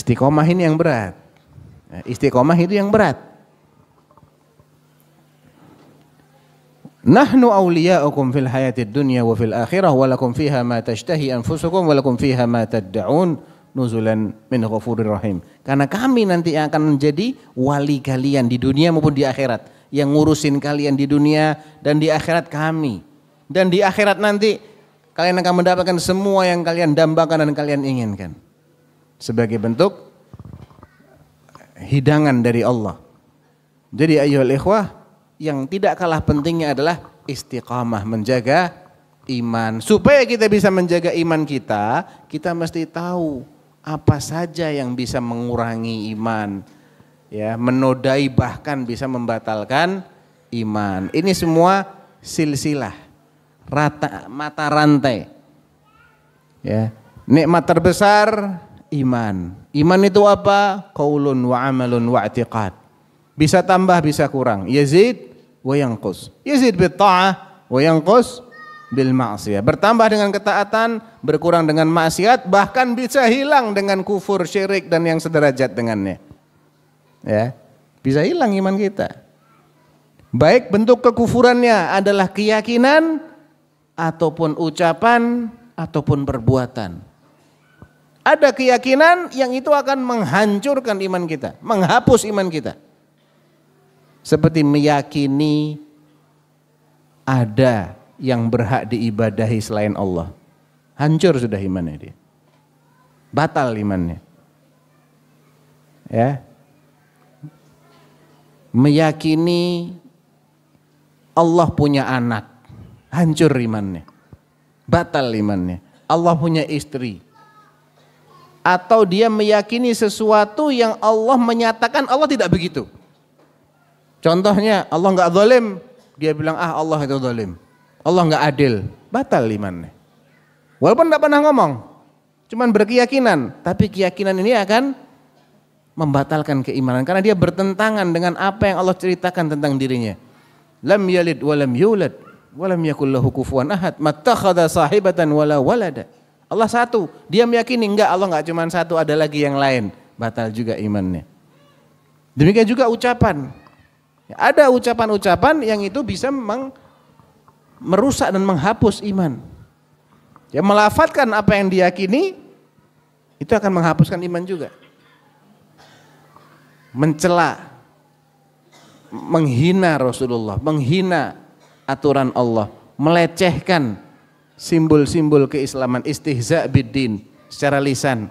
Istiqomah ini yang berat. Nah, istiqomah itu yang berat. Nahnu awliya'ukum fil hayati dunya wa fil akhirah wa lakum fiha ma tashtahi anfusukum wa lakum fiha ma tadda'un nuzulan min ghafurir rahim. Karena kami nanti akan menjadi wali kalian di dunia maupun di akhirat. Yang ngurusin kalian di dunia dan di akhirat kami. Dan di akhirat nanti kalian akan mendapatkan semua yang kalian dambakan dan kalian inginkan sebagai bentuk hidangan dari Allah. Jadi ayuhal ikhwah yang tidak kalah pentingnya adalah istiqamah menjaga iman. Supaya kita bisa menjaga iman kita, kita mesti tahu apa saja yang bisa mengurangi iman. Ya, menodai bahkan bisa membatalkan iman. Ini semua silsilah rata mata rantai. Ya, nikmat terbesar iman. Iman itu apa? Kaulun, wa amalun wa i'tiqad. Bisa tambah, bisa kurang. Yazid wa yanqus. Yazid bil ta'ah wa yanqus bil ma'siyah. Bertambah dengan ketaatan, berkurang dengan maksiat, bahkan bisa hilang dengan kufur, syirik dan yang sederajat dengannya. Ya. Bisa hilang iman kita. Baik bentuk kekufurannya adalah keyakinan ataupun ucapan ataupun perbuatan. Ada keyakinan yang itu akan menghancurkan iman kita, menghapus iman kita. Seperti meyakini ada yang berhak diibadahi selain Allah. Hancur sudah imannya dia. Batal imannya. Ya. Meyakini Allah punya anak. Hancur imannya. Batal imannya. Allah punya istri atau dia meyakini sesuatu yang Allah menyatakan Allah tidak begitu. Contohnya Allah nggak zalim, dia bilang ah Allah itu zalim. Allah nggak adil, batal imannya. Walaupun tidak pernah ngomong, cuman berkeyakinan, tapi keyakinan ini akan membatalkan keimanan karena dia bertentangan dengan apa yang Allah ceritakan tentang dirinya. Lam yalid walam yulad walam yakul kufuwan ahad, mattakhadha sahibatan wala walada. Allah satu. Dia meyakini enggak Allah enggak cuma satu, ada lagi yang lain. Batal juga imannya. Demikian juga ucapan. Ada ucapan-ucapan yang itu bisa memang merusak dan menghapus iman. Ya melafatkan apa yang diyakini itu akan menghapuskan iman juga. Mencela, menghina Rasulullah, menghina aturan Allah, melecehkan simbol-simbol keislaman istihza bidin secara lisan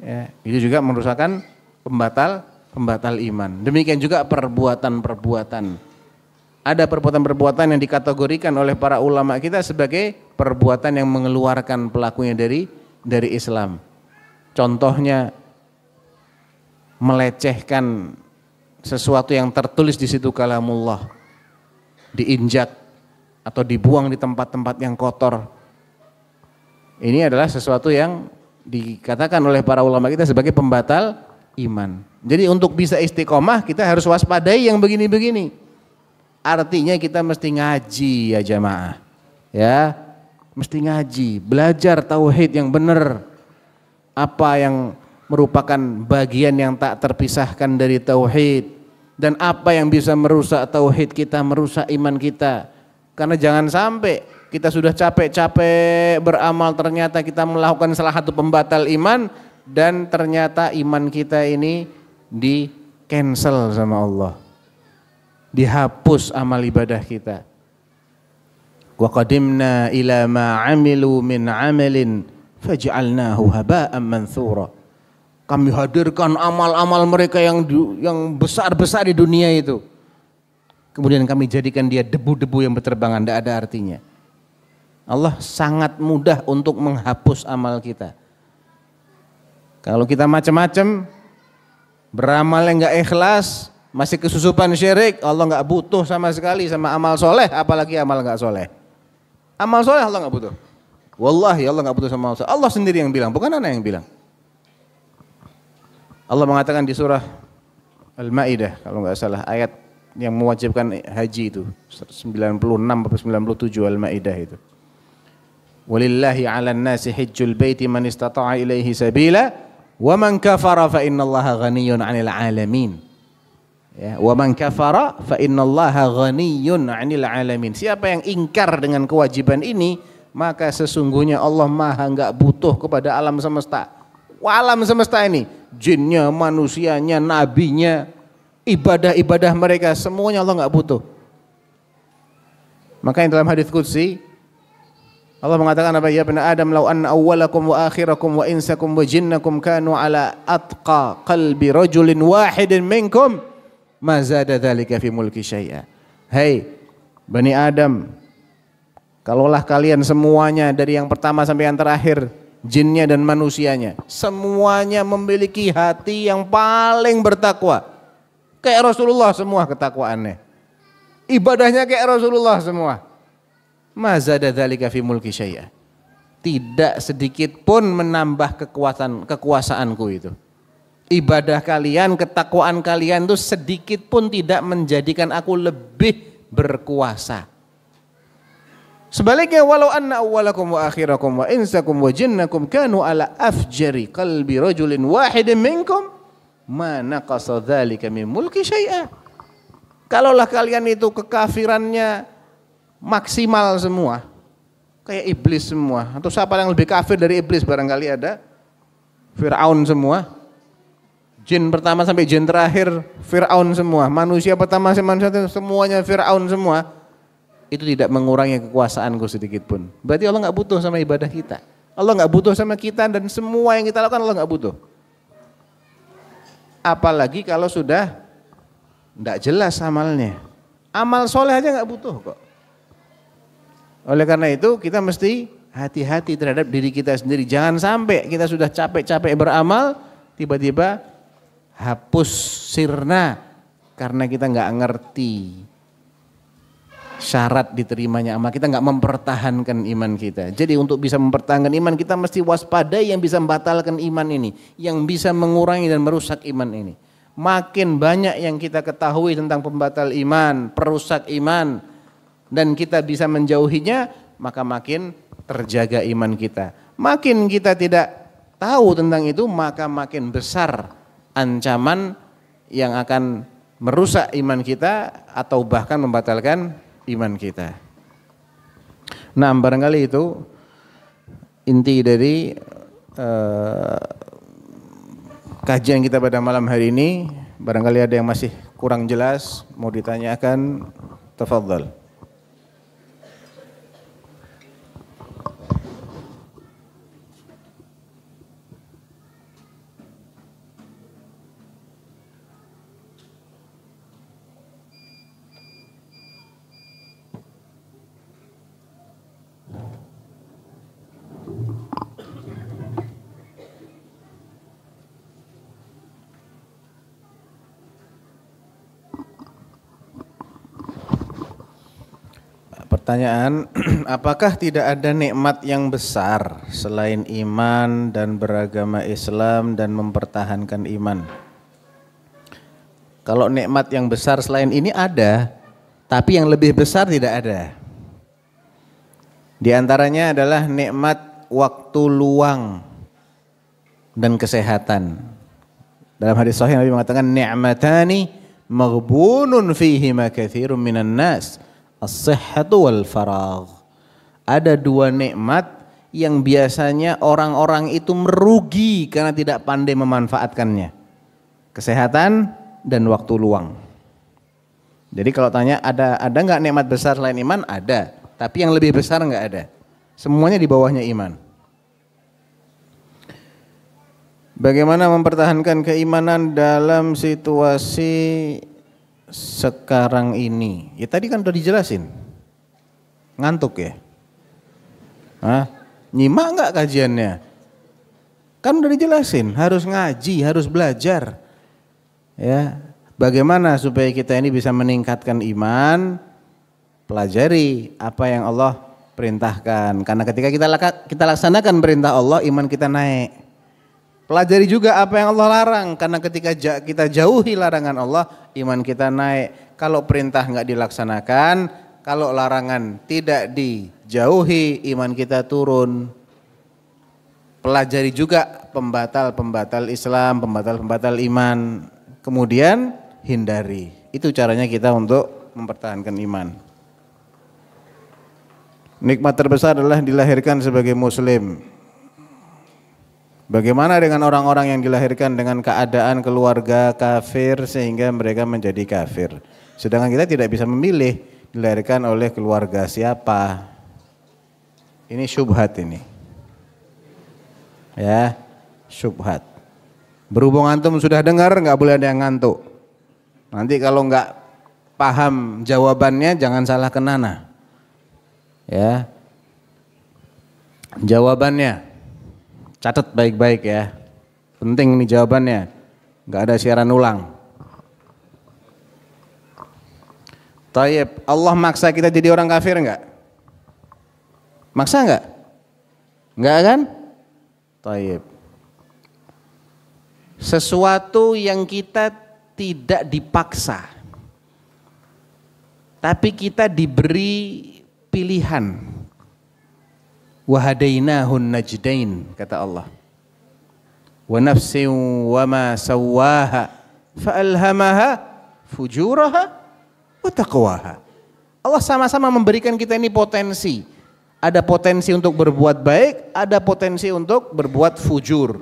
ya, itu juga merusakkan pembatal pembatal iman demikian juga perbuatan-perbuatan ada perbuatan-perbuatan yang dikategorikan oleh para ulama kita sebagai perbuatan yang mengeluarkan pelakunya dari dari Islam contohnya melecehkan sesuatu yang tertulis di situ kalamullah diinjak atau dibuang di tempat-tempat yang kotor. Ini adalah sesuatu yang dikatakan oleh para ulama kita sebagai pembatal iman. Jadi untuk bisa istiqomah kita harus waspadai yang begini-begini. Artinya kita mesti ngaji ya jamaah. Ya, mesti ngaji, belajar tauhid yang benar. Apa yang merupakan bagian yang tak terpisahkan dari tauhid dan apa yang bisa merusak tauhid kita, merusak iman kita karena jangan sampai kita sudah capek-capek beramal ternyata kita melakukan salah satu pembatal iman dan ternyata iman kita ini di cancel sama Allah. Dihapus amal ibadah kita. Wa qadimna ila ma amilu min amalin faj'alnahu haba'an manthura. Kami hadirkan amal-amal mereka yang yang besar-besar di dunia itu kemudian kami jadikan dia debu-debu yang berterbangan, tidak ada artinya. Allah sangat mudah untuk menghapus amal kita. Kalau kita macam-macam, beramal yang nggak ikhlas, masih kesusupan syirik, Allah nggak butuh sama sekali sama amal soleh, apalagi amal nggak soleh. Amal soleh Allah nggak butuh. Wallahi Allah nggak butuh sama amal soleh. Allah sendiri yang bilang, bukan anak yang bilang. Allah mengatakan di surah Al-Maidah kalau nggak salah ayat yang mewajibkan haji itu 96 atau 97 Al-Maidah itu. Walillahi 'alan nasi hajjul baiti man istata'a ilaihi sabila wa man kafara fa innallaha ghaniyyun 'anil 'alamin. Ya, wa man kafara fa innallaha ghaniyyun 'anil 'alamin. Siapa yang ingkar dengan kewajiban ini, maka sesungguhnya Allah Maha enggak butuh kepada alam semesta. Alam semesta ini, jinnya, manusianya, nabinya, ibadah-ibadah mereka semuanya Allah nggak butuh. Maka yang dalam hadis qudsi Allah mengatakan apa ya bani Adam lau an awalakum wa akhirakum wa insakum wa jinnakum kanu ala atqa qalbi rajulin wahidin minkum mazada dzalika fi mulki syai'a. Hei bani Adam kalaulah kalian semuanya dari yang pertama sampai yang terakhir jinnya dan manusianya semuanya memiliki hati yang paling bertakwa Kayak Rasulullah semua ketakwaannya. Ibadahnya kayak Rasulullah semua. Mazada dzalika fi mulki syai'a. Tidak sedikit pun menambah kekuatan kekuasaanku itu. Ibadah kalian, ketakwaan kalian itu sedikit pun tidak menjadikan aku lebih berkuasa. Sebaliknya walau anna awwalakum wa akhirakum wa insakum wa jinnakum kanu ala afjari qalbi rajulin wahidin minkum mana kasodali kami mulki syaa. Kalaulah kalian itu kekafirannya maksimal semua, kayak iblis semua, atau siapa yang lebih kafir dari iblis barangkali ada, Fir'aun semua, jin pertama sampai jin terakhir Fir'aun semua, manusia pertama sampai manusia semuanya Fir'aun semua, itu tidak mengurangi kekuasaanku sedikit pun. Berarti Allah nggak butuh sama ibadah kita. Allah nggak butuh sama kita dan semua yang kita lakukan Allah nggak butuh apalagi kalau sudah tidak jelas amalnya. Amal soleh aja nggak butuh kok. Oleh karena itu kita mesti hati-hati terhadap diri kita sendiri. Jangan sampai kita sudah capek-capek beramal, tiba-tiba hapus sirna karena kita nggak ngerti syarat diterimanya amal kita nggak mempertahankan iman kita. Jadi untuk bisa mempertahankan iman kita mesti waspada yang bisa membatalkan iman ini, yang bisa mengurangi dan merusak iman ini. Makin banyak yang kita ketahui tentang pembatal iman, perusak iman dan kita bisa menjauhinya, maka makin terjaga iman kita. Makin kita tidak tahu tentang itu, maka makin besar ancaman yang akan merusak iman kita atau bahkan membatalkan iman kita. Nah, barangkali itu inti dari uh, kajian kita pada malam hari ini. Barangkali ada yang masih kurang jelas, mau ditanyakan, tafadhal. Pertanyaan, apakah tidak ada nikmat yang besar selain iman dan beragama Islam dan mempertahankan iman? Kalau nikmat yang besar selain ini ada, tapi yang lebih besar tidak ada. Di antaranya adalah nikmat waktu luang dan kesehatan. Dalam hadis sahih Nabi mengatakan nikmatani maghbunun fihi ma katsirun minan nas as-sihhatu wal faragh. Ada dua nikmat yang biasanya orang-orang itu merugi karena tidak pandai memanfaatkannya. Kesehatan dan waktu luang. Jadi kalau tanya ada ada nggak nikmat besar selain iman? Ada, tapi yang lebih besar nggak ada. Semuanya di bawahnya iman. Bagaimana mempertahankan keimanan dalam situasi sekarang ini? Ya tadi kan udah dijelasin. Ngantuk ya? Hah? Nyimak nggak kajiannya? Kan udah dijelasin, harus ngaji, harus belajar. Ya, bagaimana supaya kita ini bisa meningkatkan iman? Pelajari apa yang Allah perintahkan. Karena ketika kita kita laksanakan perintah Allah, iman kita naik. Pelajari juga apa yang Allah larang karena ketika kita jauhi larangan Allah, iman kita naik. Kalau perintah nggak dilaksanakan, kalau larangan tidak dijauhi, iman kita turun. Pelajari juga pembatal-pembatal Islam, pembatal-pembatal iman. Kemudian hindari. Itu caranya kita untuk mempertahankan iman. Nikmat terbesar adalah dilahirkan sebagai muslim. Bagaimana dengan orang-orang yang dilahirkan dengan keadaan keluarga kafir sehingga mereka menjadi kafir? Sedangkan kita tidak bisa memilih dilahirkan oleh keluarga siapa. Ini syubhat ini. Ya, syubhat. Berhubung antum sudah dengar nggak boleh ada yang ngantuk. Nanti kalau nggak paham jawabannya jangan salah kenana, Ya. Jawabannya Catat baik-baik ya. Penting ini jawabannya. Gak ada siaran ulang. Taib, Allah maksa kita jadi orang kafir enggak? Maksa enggak? Enggak kan? Taib. Sesuatu yang kita tidak dipaksa. Tapi kita diberi pilihan wahadainahun najdain kata Allah wa nafsin wa ma sawaha alhamaha fujuraha wa taqwaha Allah sama-sama memberikan kita ini potensi ada potensi untuk berbuat baik ada potensi untuk berbuat fujur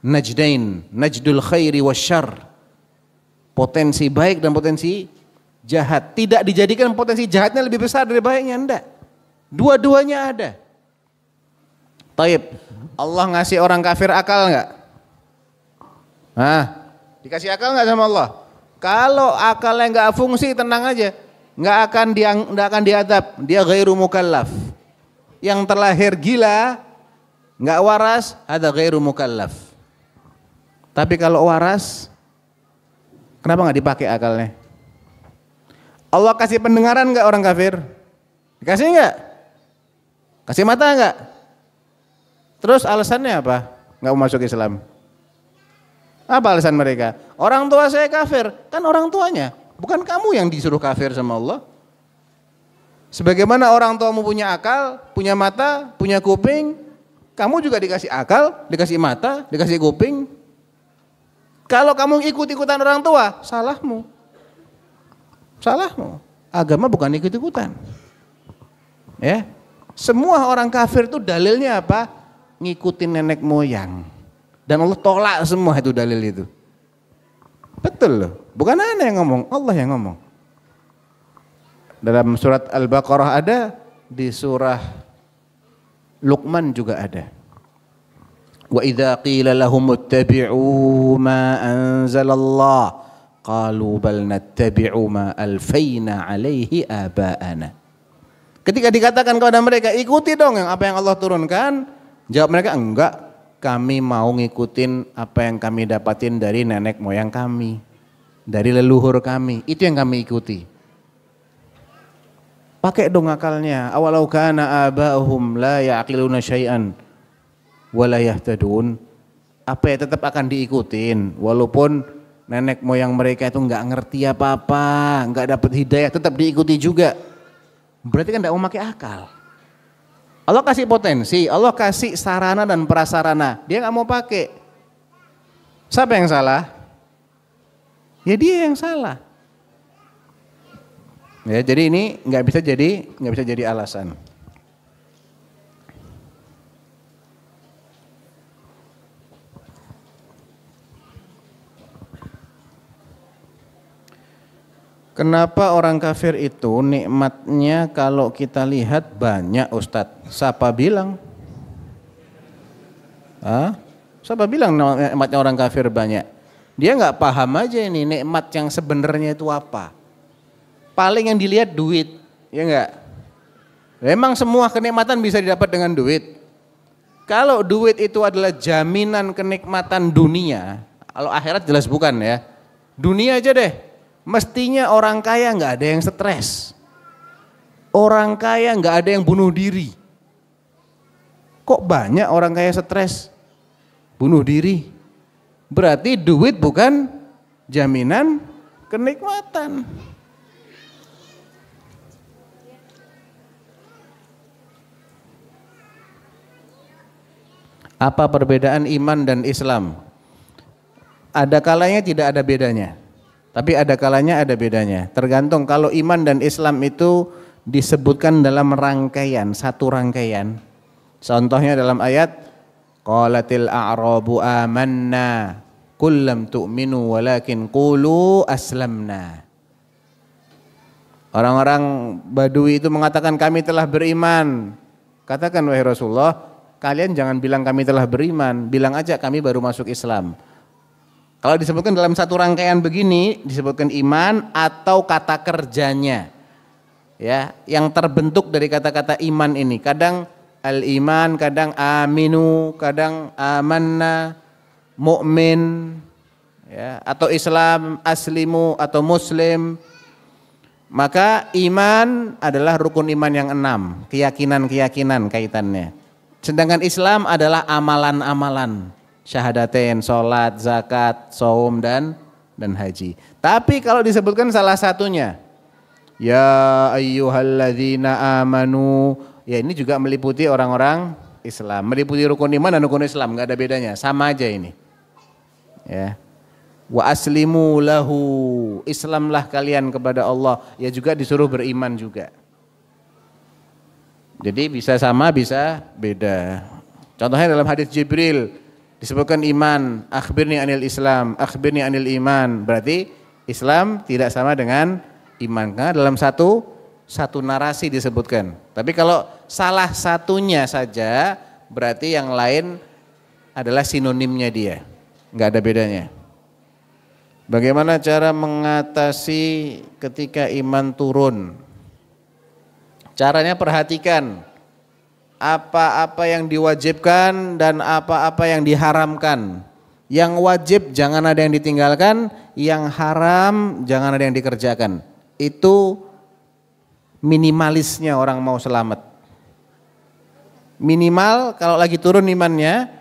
najdain najdul khairi wasyarr potensi baik dan potensi jahat tidak dijadikan potensi jahatnya lebih besar dari baiknya enggak Dua-duanya ada. Taib, Allah ngasih orang kafir akal nggak? Nah, dikasih akal nggak sama Allah? Kalau akalnya nggak fungsi, tenang aja, nggak akan dia nggak akan diadab. Dia gairu mukallaf. Yang terlahir gila, nggak waras, ada gairu mukallaf. Tapi kalau waras, kenapa nggak dipakai akalnya? Allah kasih pendengaran nggak orang kafir? Dikasih nggak? Kasih mata enggak? Terus alasannya apa? Enggak mau masuk Islam. Apa alasan mereka? Orang tua saya kafir. Kan orang tuanya. Bukan kamu yang disuruh kafir sama Allah. Sebagaimana orang tuamu punya akal, punya mata, punya kuping, kamu juga dikasih akal, dikasih mata, dikasih kuping. Kalau kamu ikut-ikutan orang tua, salahmu. Salahmu. Agama bukan ikut-ikutan. Ya, semua orang kafir itu dalilnya apa? Ngikutin nenek moyang. Dan Allah tolak semua itu dalil itu. Betul loh. Bukan anak yang ngomong, Allah yang ngomong. Dalam surat Al-Baqarah ada, di surah Luqman juga ada. Wa idza qila lahum ittabi'u ma anzalallah qalu bal nattabi'u ma alfayna alaihi aba'ana. Ketika dikatakan kepada mereka, ikuti dong yang apa yang Allah turunkan. Jawab mereka, enggak. Kami mau ngikutin apa yang kami dapatin dari nenek moyang kami. Dari leluhur kami. Itu yang kami ikuti. Pakai dong akalnya. Awalau kana aba'uhum la ya'qiluna syai'an. la yahtadun. Apa ya tetap akan diikutin. Walaupun nenek moyang mereka itu enggak ngerti apa-apa. Enggak dapat hidayah tetap diikuti juga. Berarti kan tidak mau pakai akal. Allah kasih potensi, Allah kasih sarana dan prasarana. Dia nggak mau pakai. Siapa yang salah? Ya dia yang salah. Ya, jadi ini nggak bisa jadi nggak bisa jadi alasan. Kenapa orang kafir itu nikmatnya kalau kita lihat banyak Ustadz? Siapa bilang? Hah? Siapa bilang nikmatnya orang kafir banyak? Dia nggak paham aja ini nikmat yang sebenarnya itu apa. Paling yang dilihat duit, ya nggak? Memang semua kenikmatan bisa didapat dengan duit. Kalau duit itu adalah jaminan kenikmatan dunia, kalau akhirat jelas bukan ya. Dunia aja deh, Mestinya orang kaya nggak ada yang stres. Orang kaya nggak ada yang bunuh diri. Kok banyak orang kaya stres? Bunuh diri. Berarti duit bukan jaminan kenikmatan. Apa perbedaan iman dan Islam? Ada kalanya tidak ada bedanya. Tapi ada kalanya ada bedanya. Tergantung kalau iman dan Islam itu disebutkan dalam rangkaian, satu rangkaian. Contohnya dalam ayat qalatil a'rabu amanna kullam tu'minu walakin qulu aslamna. Orang-orang Badui itu mengatakan kami telah beriman. Katakan wahai Rasulullah, kalian jangan bilang kami telah beriman, bilang aja kami baru masuk Islam. Kalau disebutkan dalam satu rangkaian begini, disebutkan iman atau kata kerjanya. Ya, yang terbentuk dari kata-kata iman ini. Kadang al-iman, kadang aminu, kadang amanna, mukmin, ya, atau Islam, aslimu atau muslim. Maka iman adalah rukun iman yang enam, keyakinan-keyakinan kaitannya. Sedangkan Islam adalah amalan-amalan syahadatain, sholat, zakat, saum dan dan haji. Tapi kalau disebutkan salah satunya, ya ayyuhalladzina amanu, ya ini juga meliputi orang-orang Islam, meliputi rukun iman dan rukun Islam, nggak ada bedanya, sama aja ini. Ya. Wa aslimu lahu, Islamlah kalian kepada Allah, ya juga disuruh beriman juga. Jadi bisa sama, bisa beda. Contohnya dalam hadis Jibril, Disebutkan iman, akhbirni anil Islam, akhbirni anil iman. Berarti Islam tidak sama dengan iman. Nah, dalam satu satu narasi disebutkan. Tapi kalau salah satunya saja berarti yang lain adalah sinonimnya dia. Enggak ada bedanya. Bagaimana cara mengatasi ketika iman turun? Caranya perhatikan apa-apa yang diwajibkan dan apa-apa yang diharamkan. Yang wajib jangan ada yang ditinggalkan, yang haram jangan ada yang dikerjakan. Itu minimalisnya orang mau selamat. Minimal kalau lagi turun imannya,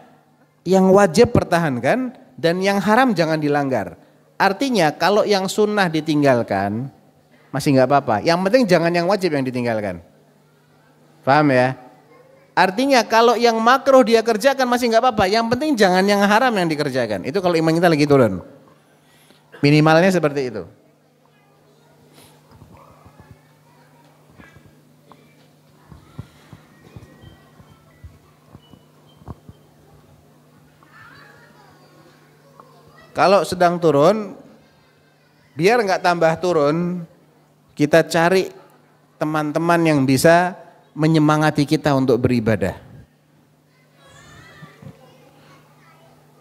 yang wajib pertahankan dan yang haram jangan dilanggar. Artinya kalau yang sunnah ditinggalkan masih nggak apa-apa. Yang penting jangan yang wajib yang ditinggalkan. Paham ya? Artinya kalau yang makruh dia kerjakan masih nggak apa-apa. Yang penting jangan yang haram yang dikerjakan. Itu kalau iman kita lagi turun. Minimalnya seperti itu. Kalau sedang turun, biar nggak tambah turun, kita cari teman-teman yang bisa menyemangati kita untuk beribadah?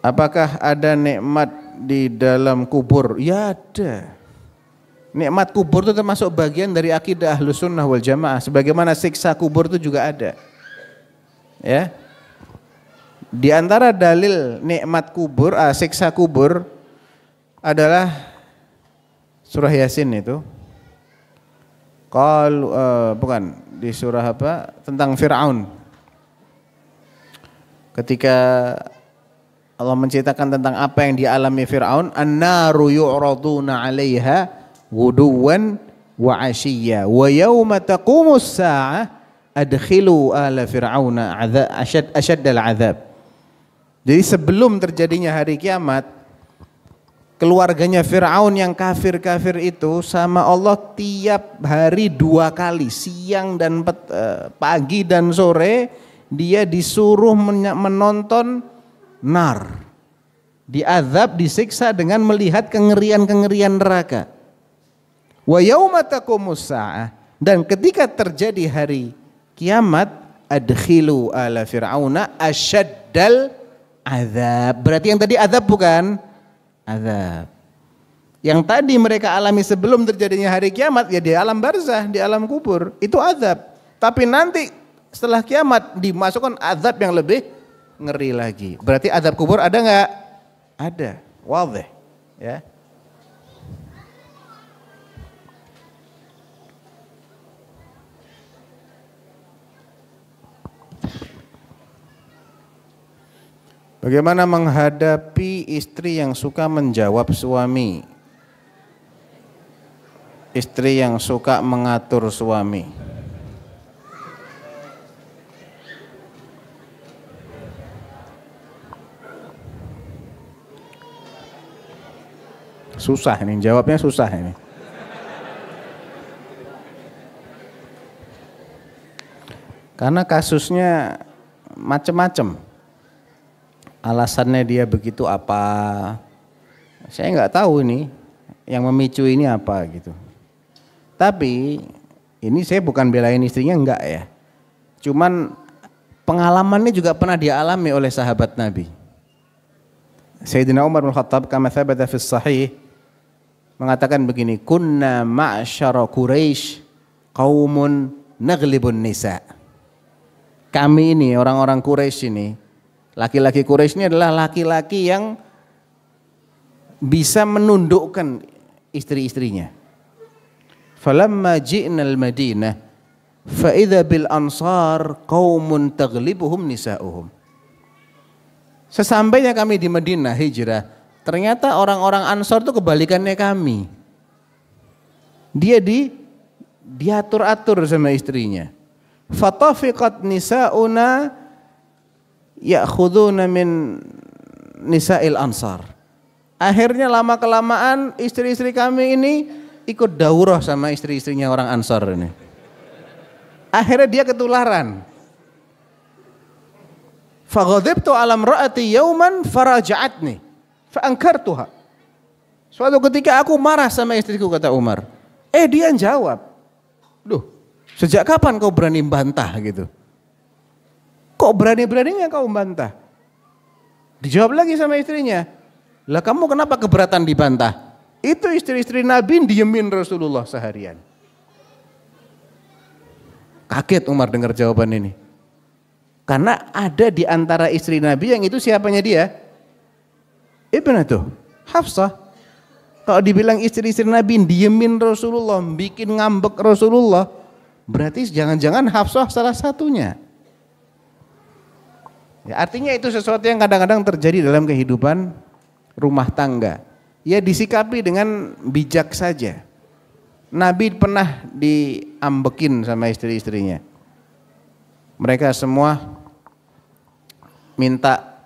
Apakah ada nikmat di dalam kubur? Ya ada. Nikmat kubur itu termasuk bagian dari akidah ahlus sunnah wal jamaah. Sebagaimana siksa kubur itu juga ada. Ya. Di antara dalil nikmat kubur, ah, siksa kubur adalah surah Yasin itu. Qalu uh, eh, bukan di surah apa? Tentang Firaun. Ketika Allah menceritakan tentang apa yang dialami Firaun, "An-naru yu'raduna 'alaiha wuduwan wa 'ashiyya wa yauma taqumus sa'ah adkhilu ala fir'auna 'adzab asyad al 'adzab." Jadi sebelum terjadinya hari kiamat, keluarganya Fir'aun yang kafir-kafir itu sama Allah tiap hari dua kali siang dan pet, eh, pagi dan sore dia disuruh menonton nar diazab disiksa dengan melihat kengerian-kengerian neraka wa dan ketika terjadi hari kiamat adkhilu ala fir'auna asyaddal azab berarti yang tadi azab bukan azab. Yang tadi mereka alami sebelum terjadinya hari kiamat ya di alam barzah, di alam kubur, itu azab. Tapi nanti setelah kiamat dimasukkan azab yang lebih ngeri lagi. Berarti azab kubur ada nggak? Ada. deh, Ya. Bagaimana menghadapi istri yang suka menjawab suami? Istri yang suka mengatur suami. Susah ini, jawabnya susah ini. Karena kasusnya macam-macam alasannya dia begitu apa saya nggak tahu ini yang memicu ini apa gitu tapi ini saya bukan belain istrinya enggak ya cuman pengalamannya juga pernah dialami oleh sahabat Nabi Sayyidina Umar bin Khattab kama thabata fi sahih mengatakan begini kunna ma'syara Quraisy qaumun naglibun nisa kami ini orang-orang Quraisy ini Laki-laki Quraisy ini adalah laki-laki yang bisa menundukkan istri-istrinya. Falamma ji'nal Madinah fa bil ansar qaumun taghlibuhum nisa'uhum. Sesampainya kami di Madinah hijrah, ternyata orang-orang Ansor itu kebalikannya kami. Dia di diatur-atur sama istrinya. Fatafiqat nisa'una ya'khuduna min nisa'il ansar. Akhirnya lama kelamaan istri-istri kami ini ikut daurah sama istri-istrinya orang Ansar ini. Akhirnya dia ketularan. Faghadibtu alam ra'ati yauman faraja'atni fa'angkartuha. Suatu ketika aku marah sama istriku kata Umar. Eh dia jawab. Duh, sejak kapan kau berani bantah gitu? Kok berani-beraninya kau membantah? Dijawab lagi sama istrinya. Lah kamu kenapa keberatan dibantah? Itu istri-istri Nabi diemin Rasulullah seharian. Kaget Umar dengar jawaban ini. Karena ada di antara istri Nabi yang itu siapanya dia? itu? Hafsah. Kalau dibilang istri-istri Nabi diemin Rasulullah, bikin ngambek Rasulullah, berarti jangan-jangan Hafsah salah satunya. Ya, artinya itu sesuatu yang kadang-kadang terjadi dalam kehidupan rumah tangga. Ya disikapi dengan bijak saja. Nabi pernah diambekin sama istri-istrinya. Mereka semua minta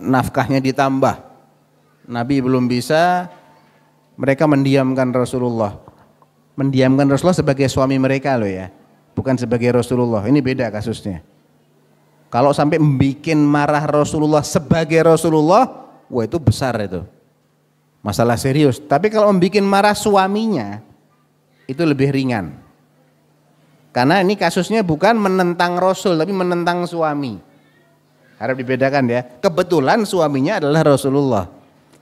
nafkahnya ditambah. Nabi belum bisa, mereka mendiamkan Rasulullah. Mendiamkan Rasulullah sebagai suami mereka loh ya, bukan sebagai Rasulullah. Ini beda kasusnya. Kalau sampai membuat marah Rasulullah sebagai Rasulullah, wah itu besar itu. Masalah serius. Tapi kalau membuat marah suaminya, itu lebih ringan. Karena ini kasusnya bukan menentang Rasul, tapi menentang suami. Harap dibedakan ya. Kebetulan suaminya adalah Rasulullah.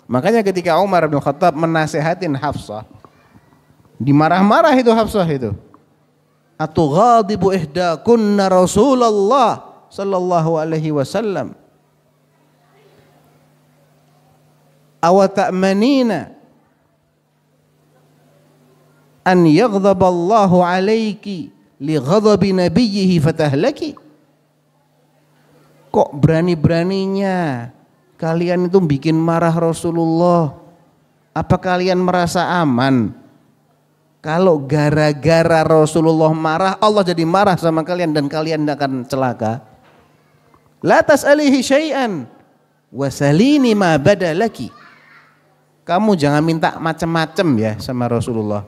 Makanya ketika Umar bin Khattab menasehatin Hafsah, dimarah-marah itu Hafsah itu. Atau ghadibu kunna Rasulullah sallallahu alaihi wasallam awata'manina ta'manina an yaghdhab Allahu alayki li ghadabi nabiyhi fatahlaki kok berani-beraninya kalian itu bikin marah Rasulullah apa kalian merasa aman kalau gara-gara Rasulullah marah Allah jadi marah sama kalian dan kalian akan celaka La tas'alihi syai'an wasalini ma badalaki. Kamu jangan minta macam-macam ya sama Rasulullah.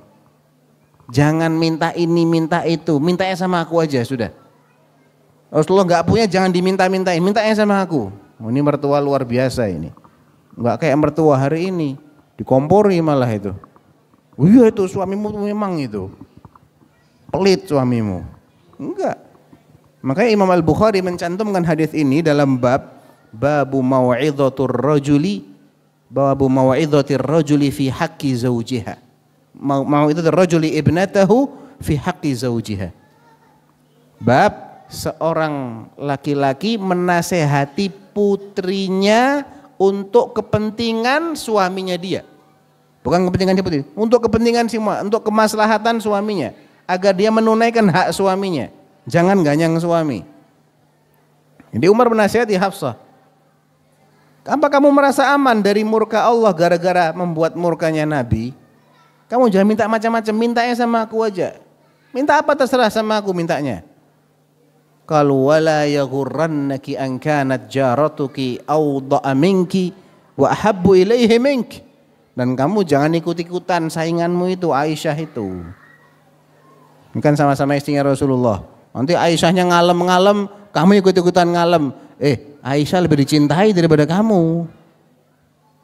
Jangan minta ini, minta itu. Minta Mintanya sama aku aja sudah. Rasulullah nggak punya jangan diminta minta Minta Mintanya sama aku. Oh, ini mertua luar biasa ini. Nggak kayak mertua hari ini. Dikompori malah itu. Oh, iya itu suamimu memang itu. Pelit suamimu. Enggak. Makanya Imam Al-Bukhari mencantumkan hadis ini dalam bab babu mau'idhatur rajuli babu mau'idhatir rajuli fi haqqi zawjiha. Mau'idhatur rajuli ibnatahu fi haqqi zawjiha. Bab seorang laki-laki menasehati putrinya untuk kepentingan suaminya dia. Bukan kepentingan dia putri, untuk kepentingan si untuk kemaslahatan suaminya agar dia menunaikan hak suaminya. Jangan ganyang suami. Jadi Umar menasihati ya Hafsah. Apa kamu merasa aman dari murka Allah gara-gara membuat murkanya Nabi? Kamu jangan minta macam-macam, mintanya sama aku aja. Minta apa terserah sama aku mintanya. Kalau wala yaghurrannaki an kanat jaratuki awda'a minki wa ahabbu ilaihi mink. Dan kamu jangan ikut-ikutan sainganmu itu, Aisyah itu. Bukan sama-sama istrinya Rasulullah. Nanti Aisyahnya ngalem-ngalem, kamu ikut-ikutan ngalem. Eh, Aisyah lebih dicintai daripada kamu.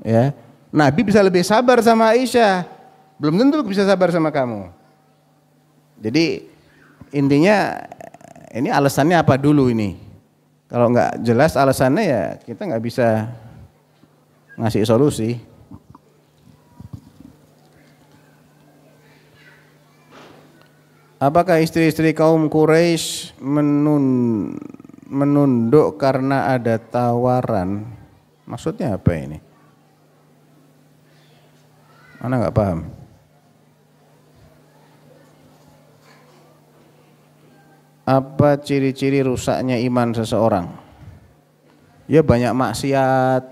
Ya. Nabi bisa lebih sabar sama Aisyah. Belum tentu bisa sabar sama kamu. Jadi intinya ini alasannya apa dulu ini? Kalau nggak jelas alasannya ya kita nggak bisa ngasih solusi. Apakah istri-istri kaum Quraisy menun, menunduk karena ada tawaran? Maksudnya apa ini? Mana nggak paham? Apa ciri-ciri rusaknya iman seseorang? Ya banyak maksiat,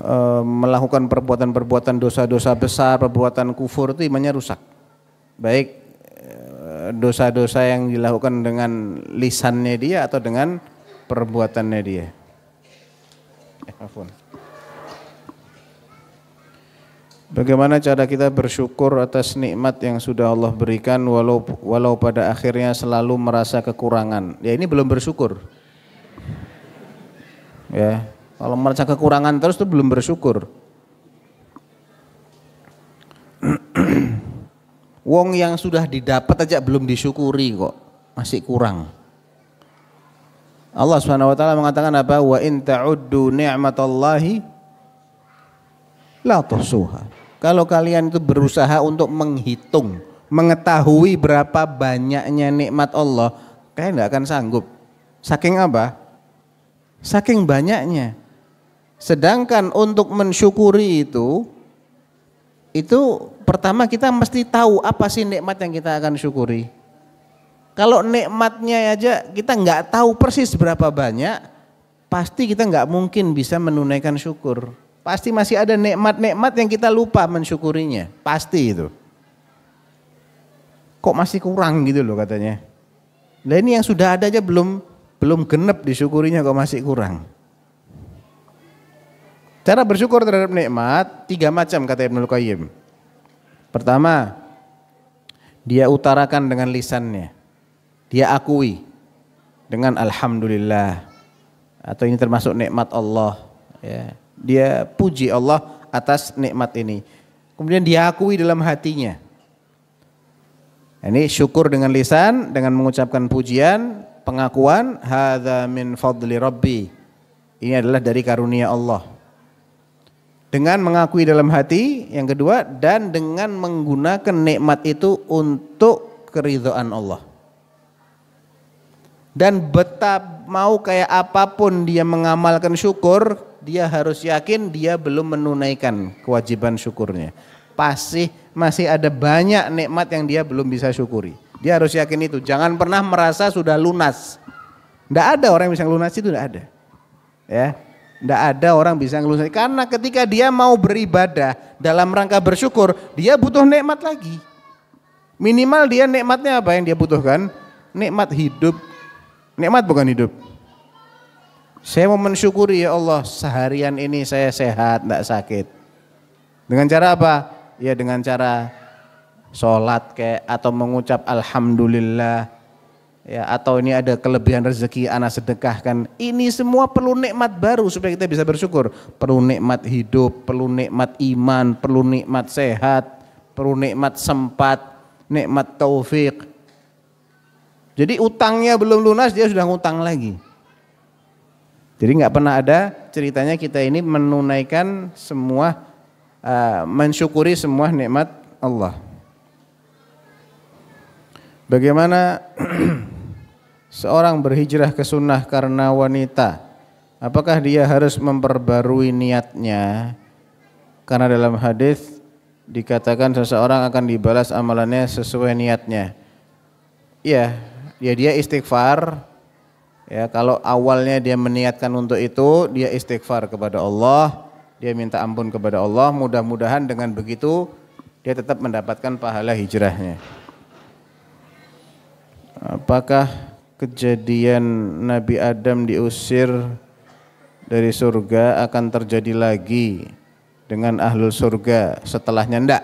eh, melakukan perbuatan-perbuatan dosa-dosa besar, perbuatan kufur itu imannya rusak baik eh, dosa-dosa yang dilakukan dengan lisannya dia atau dengan perbuatannya dia. Eh, Bagaimana cara kita bersyukur atas nikmat yang sudah Allah berikan walau walau pada akhirnya selalu merasa kekurangan. Ya ini belum bersyukur. Ya, kalau merasa kekurangan terus itu belum bersyukur. Wong yang sudah didapat aja belum disyukuri kok, masih kurang. Allah Subhanahu wa taala mengatakan apa? Wa in ta'uddu ni'matallahi la tuhsuha. Kalau kalian itu berusaha untuk menghitung, mengetahui berapa banyaknya nikmat Allah, kalian tidak akan sanggup. Saking apa? Saking banyaknya. Sedangkan untuk mensyukuri itu itu Pertama kita mesti tahu apa sih nikmat yang kita akan syukuri. Kalau nikmatnya aja kita nggak tahu persis berapa banyak, pasti kita nggak mungkin bisa menunaikan syukur. Pasti masih ada nikmat-nikmat yang kita lupa mensyukurinya, pasti itu. Kok masih kurang gitu loh katanya. Nah ini yang sudah ada aja belum belum genep disyukurinya kok masih kurang. Cara bersyukur terhadap nikmat tiga macam kata Ibnul Qayyim. Pertama, dia utarakan dengan lisannya. Dia akui dengan alhamdulillah atau ini termasuk nikmat Allah ya. Dia puji Allah atas nikmat ini. Kemudian dia akui dalam hatinya. Ini syukur dengan lisan, dengan mengucapkan pujian, pengakuan hadza min fadli rabbi. Ini adalah dari karunia Allah. Dengan mengakui dalam hati, yang kedua, dan dengan menggunakan nikmat itu untuk keridhaan Allah. Dan betap mau kayak apapun dia mengamalkan syukur, dia harus yakin dia belum menunaikan kewajiban syukurnya. Pasti masih ada banyak nikmat yang dia belum bisa syukuri. Dia harus yakin itu. Jangan pernah merasa sudah lunas. Tidak ada orang yang bisa lunasi itu tidak ada. Ya, tidak ada orang bisa ngelunasi Karena ketika dia mau beribadah dalam rangka bersyukur, dia butuh nikmat lagi. Minimal dia nikmatnya apa yang dia butuhkan? Nikmat hidup. Nikmat bukan hidup. Saya mau mensyukuri ya Allah seharian ini saya sehat, tidak sakit. Dengan cara apa? Ya dengan cara sholat kayak atau mengucap Alhamdulillah ya atau ini ada kelebihan rezeki anak sedekah kan ini semua perlu nikmat baru supaya kita bisa bersyukur perlu nikmat hidup perlu nikmat iman perlu nikmat sehat perlu nikmat sempat nikmat taufik jadi utangnya belum lunas dia sudah ngutang lagi jadi nggak pernah ada ceritanya kita ini menunaikan semua uh, mensyukuri semua nikmat Allah bagaimana seorang berhijrah ke sunnah karena wanita, apakah dia harus memperbarui niatnya? Karena dalam hadis dikatakan seseorang akan dibalas amalannya sesuai niatnya. Iya, ya dia istighfar. Ya, kalau awalnya dia meniatkan untuk itu, dia istighfar kepada Allah, dia minta ampun kepada Allah, mudah-mudahan dengan begitu dia tetap mendapatkan pahala hijrahnya. Apakah kejadian Nabi Adam diusir dari surga akan terjadi lagi dengan ahlul surga setelahnya ndak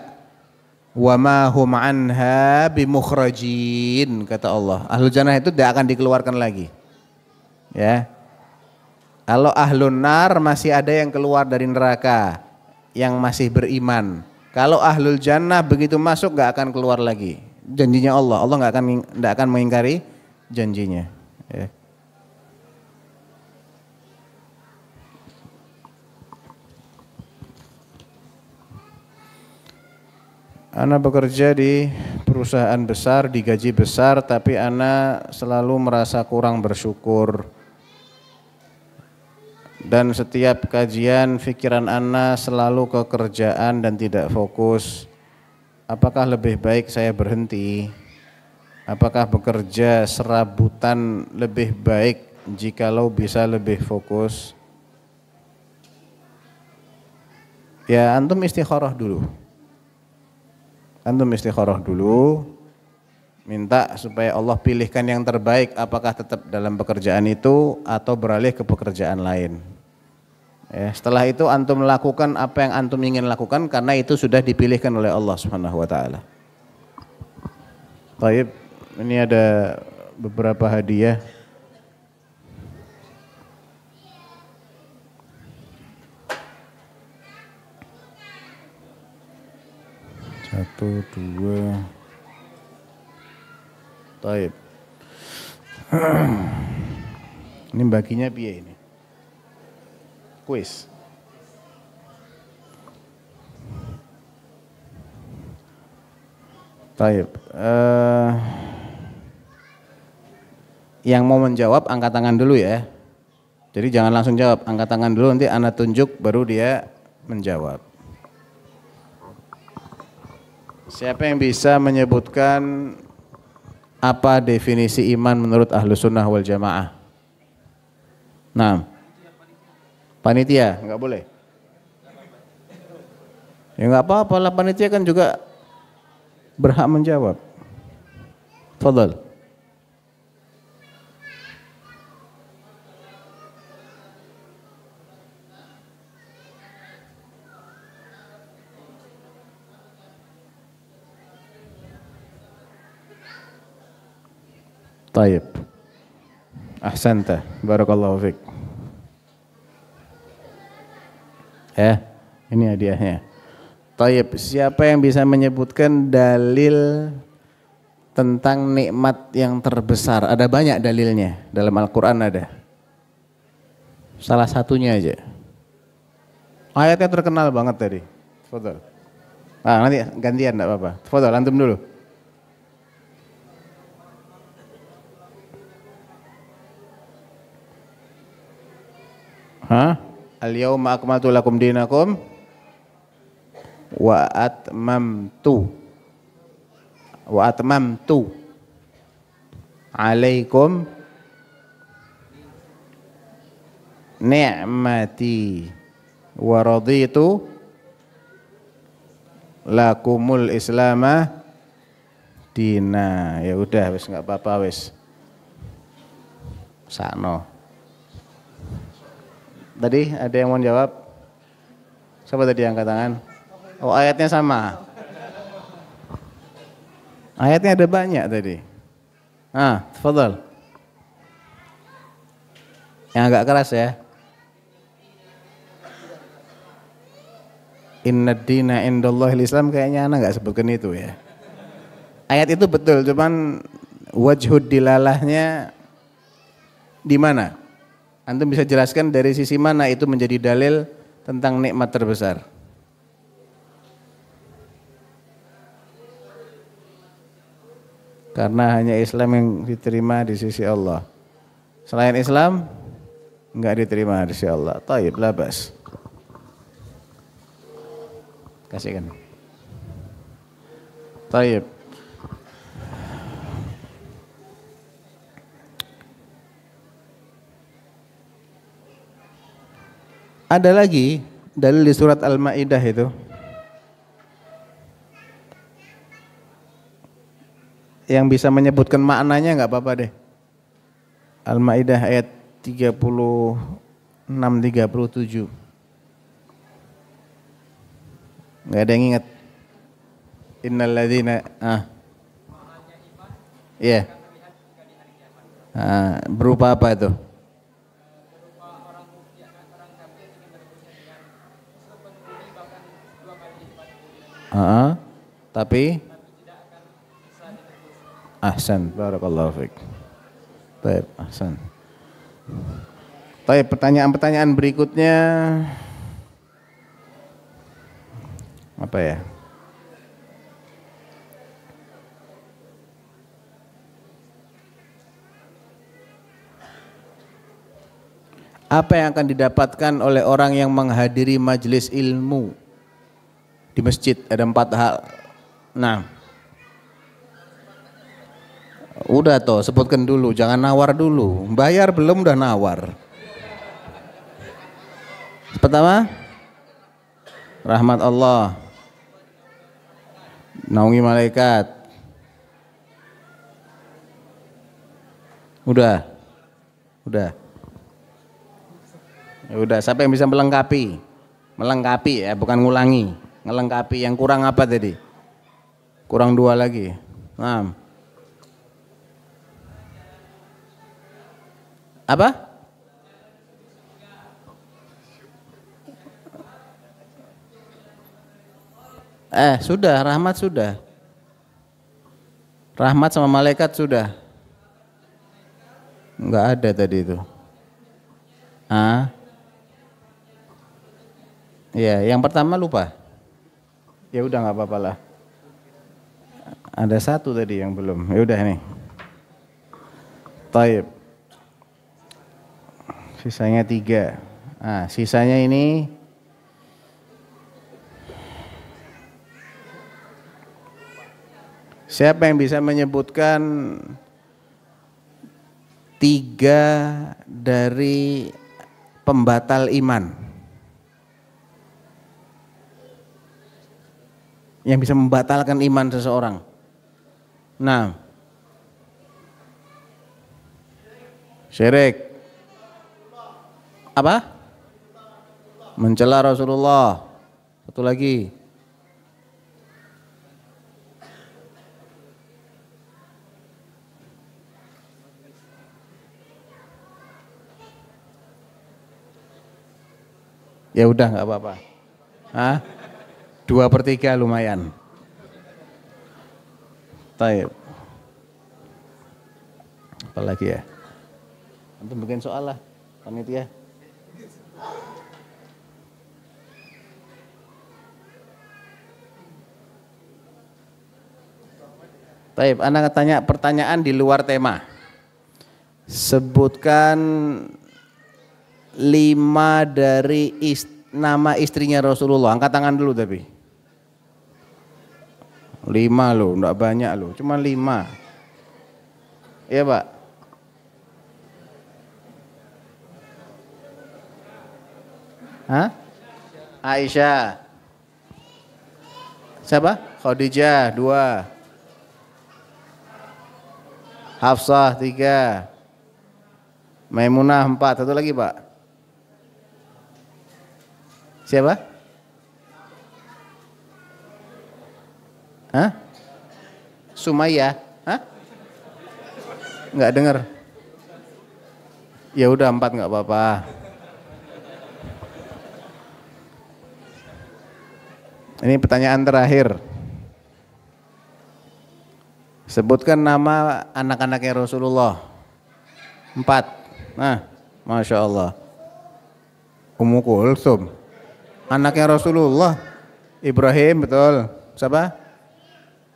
wa ma hum anha bimukhrajin kata Allah ahlul jannah itu tidak akan dikeluarkan lagi ya kalau ahlun nar masih ada yang keluar dari neraka yang masih beriman kalau ahlul jannah begitu masuk nggak akan keluar lagi janjinya Allah Allah nggak akan nggak akan mengingkari janjinya. Ya. Ana bekerja di perusahaan besar, digaji besar, tapi Ana selalu merasa kurang bersyukur. Dan setiap kajian pikiran Ana selalu kekerjaan dan tidak fokus. Apakah lebih baik saya berhenti? Apakah bekerja serabutan lebih baik jikalau bisa lebih fokus? Ya antum istikharah dulu. Antum istikharah dulu. Minta supaya Allah pilihkan yang terbaik apakah tetap dalam pekerjaan itu atau beralih ke pekerjaan lain. Ya, setelah itu antum lakukan apa yang antum ingin lakukan karena itu sudah dipilihkan oleh Allah Subhanahu wa taala. Baik. Ini ada beberapa hadiah. Satu, dua. Taib. ini baginya piye ini? Kuis. Taib. Uh, yang mau menjawab angkat tangan dulu ya. Jadi jangan langsung jawab, angkat tangan dulu nanti Anda tunjuk baru dia menjawab. Siapa yang bisa menyebutkan apa definisi iman menurut ahlu sunnah wal jamaah? Nah, panitia nggak boleh. Ya nggak apa-apa lah panitia kan juga berhak menjawab. Fadl. Taib. Ahsanta. Barakallahu fiq. ya ini hadiahnya Taib, siapa yang bisa menyebutkan dalil tentang nikmat yang terbesar? Ada banyak dalilnya dalam Al-Quran ada. Salah satunya aja. Ayatnya terkenal banget tadi. Fadol. Ah, nanti gantian enggak apa-apa. Fadol, antum dulu. Hah? Al-yawma akmaltu lakum dinakum wa atmamtu wa atmamtu alaikum ni'mati wa raditu lakumul islama dina ya udah wis nggak apa-apa wis sakno Tadi ada yang mau jawab? Siapa tadi yang angkat tangan? Oh ayatnya sama. Ayatnya ada banyak tadi. Ah, tafadhal. Yang agak keras ya. Inna dina indallahil islam kayaknya anak nggak sebutkan itu ya. Ayat itu betul, cuman wajhud dilalahnya di mana? Antum bisa jelaskan dari sisi mana itu menjadi dalil tentang nikmat terbesar? Karena hanya Islam yang diterima di sisi Allah. Selain Islam, enggak diterima di sisi Allah. Taib labas. Kasihkan. Taib. Ada lagi dalil di surat Al-Maidah itu. Yang bisa menyebutkan maknanya nggak apa-apa deh. Al-Maidah ayat 36 37. Enggak ada yang ingat. ladzina ah. Iya. Yeah. Ah, berupa apa itu? uh-huh. tapi ahsan barakallahu fiik Baik, ahsan Baik, pertanyaan-pertanyaan berikutnya apa ya apa yang akan didapatkan oleh orang yang menghadiri majelis ilmu di masjid ada empat hal. Nah, udah toh sebutkan dulu, jangan nawar dulu. Bayar belum udah nawar. Pertama, rahmat Allah, naungi malaikat. Udah, udah. udah, siapa yang bisa melengkapi? Melengkapi ya, bukan ngulangi ngelengkapi yang kurang apa tadi? Kurang dua lagi. Nah. Apa? Eh, sudah, rahmat sudah. Rahmat sama malaikat sudah. Enggak ada tadi itu. Ah. Ya, yang pertama lupa. Ya udah nggak apa-apa lah. Ada satu tadi yang belum. Ya udah nih. Taib. Sisanya tiga. Nah, sisanya ini Siapa yang bisa menyebutkan tiga dari pembatal iman? yang bisa membatalkan iman seseorang. Nah, syirik apa? Mencela Rasulullah. Satu lagi. Ya udah nggak apa-apa. Hah? Dua per tiga lumayan. Taib. Apalagi ya? Antum bikin soal lah, panitia. Taib, anak tanya pertanyaan di luar tema. Sebutkan lima dari ist nama istrinya Rasulullah. Angkat tangan dulu tapi. Lima loh, enggak banyak loh, cuma lima. Iya Pak? Hah? Aisyah. Siapa? Khadijah, dua. Hafsah, tiga. Maimunah, empat. Satu lagi Pak. Siapa? Hah? Sumayyah? Hah? Nggak dengar? Ya udah empat enggak apa-apa. Ini pertanyaan terakhir. Sebutkan nama anak-anaknya Rasulullah. Empat. Nah, Masya Allah. Umukul, sum. Anaknya Rasulullah. Ibrahim betul. Siapa?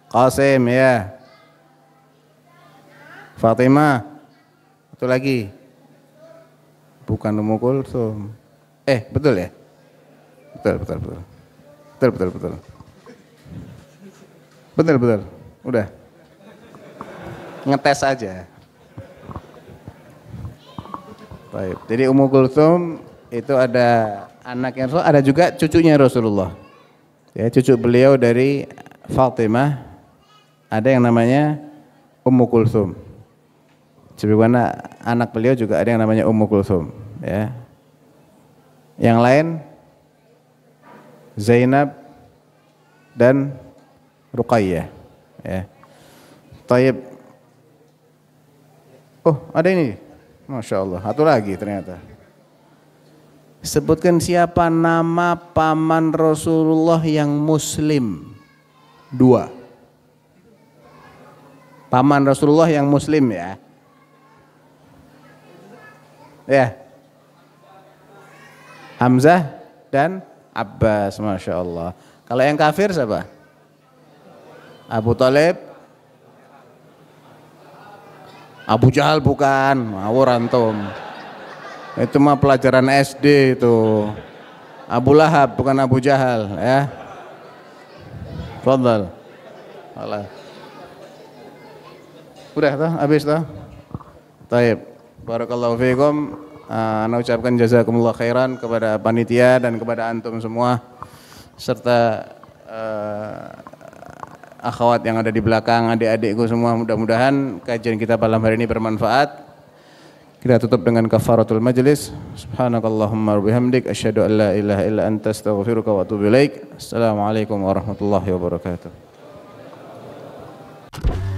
Qasim ya. Fatimah. Satu lagi. Bukan Ummu Kulsum. Eh, betul ya? Betul, betul, betul. Betul, betul, betul. Betul, betul. Udah. Ngetes aja. Baik. Jadi Ummu Kulsum itu ada anaknya Rasul, ada juga cucunya Rasulullah. Ya, cucu beliau dari Fatimah ada yang namanya Ummu Kulsum. Sebagaimana anak beliau juga ada yang namanya Ummu Kulsum. Ya. Yang lain Zainab dan Ruqayyah. Ya. Taib. Oh, ada ini. Masya Allah, satu lagi ternyata. Sebutkan siapa nama paman Rasulullah yang muslim. Dua. Paman Rasulullah yang muslim ya. Ya. Hamzah dan Abbas, Masya Allah. Kalau yang kafir siapa? Abu Talib. Abu Jahal bukan, ngawur antum. Itu mah pelajaran SD itu. Abu Lahab bukan Abu Jahal ya. Fadal. Allah. Udah toh, habis toh? Taib. Barakallahu fiikum. Uh, ah, Ana ucapkan jazakumullah khairan kepada panitia dan kepada antum semua serta uh, akhwat yang ada di belakang, adik-adikku semua mudah-mudahan kajian kita malam hari ini bermanfaat. Kita tutup dengan kafaratul majlis. Subhanakallahumma wa bihamdik asyhadu an la ilaha illa anta astaghfiruka wa atubu ilaik. Assalamualaikum warahmatullahi wabarakatuh.